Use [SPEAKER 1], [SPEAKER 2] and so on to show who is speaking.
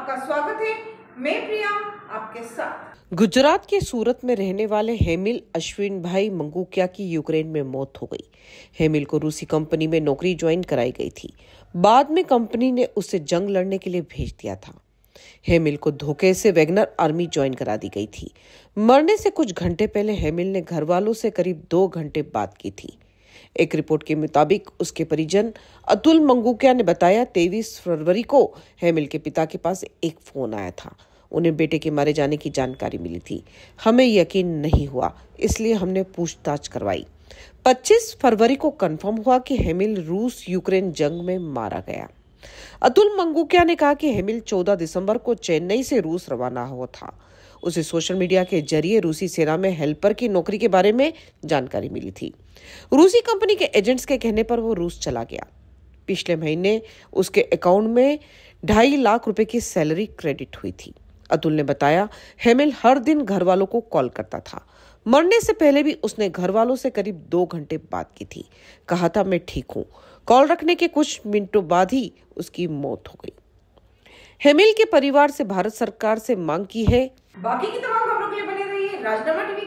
[SPEAKER 1] आपका स्वागत है मैं प्रिया आपके साथ
[SPEAKER 2] गुजरात के सूरत में रहने वाले हेमिल अश्विन भाई मंगूकिया की यूक्रेन में मौत हो गई हेमिल को रूसी कंपनी में नौकरी ज्वाइन कराई गई थी बाद में कंपनी ने उसे जंग लड़ने के लिए भेज दिया था हेमिल को धोखे से वेगनर आर्मी ज्वाइन करा दी गई थी मरने से कुछ घंटे पहले हेमिल ने घर वालों से करीब दो घंटे बात की थी एक रिपोर्ट के मुताबिक उसके परिजन अतुल मंगूकिया ने बताया तेईस फरवरी को हेमिल के पिता के पास एक फोन आया था उन्हें बेटे के मारे जाने की जानकारी मिली थी हमें यकीन नहीं हुआ इसलिए हमने पूछताछ करवाई 25 फरवरी को कंफर्म हुआ कि हेमिल रूस यूक्रेन जंग में मारा गया अतुल मंगूकिया ने कहा कि हेमिल 14 दिसंबर को चेन्नई से रूस रवाना हुआ था उसे सोशल मीडिया के जरिए रूसी सेना में हेल्पर की नौकरी के बारे में जानकारी मिली थी रूसी कंपनी के एजेंट्स के कहने पर वो रूस चला गया पिछले महीने उसके अकाउंट में ढाई लाख रुपए की सैलरी क्रेडिट हुई थी अतुल ने बताया हेमिल हर दिन घर वालों को कॉल करता था मरने से पहले भी उसने घर वालों से करीब दो घंटे बात की थी कहा था मैं ठीक हूँ कॉल रखने के कुछ मिनटों बाद ही उसकी मौत हो गई हेमिल के परिवार से भारत सरकार से मांग की है
[SPEAKER 3] बाकी की तमाम खबरों के लिए बने रहिए राजनामा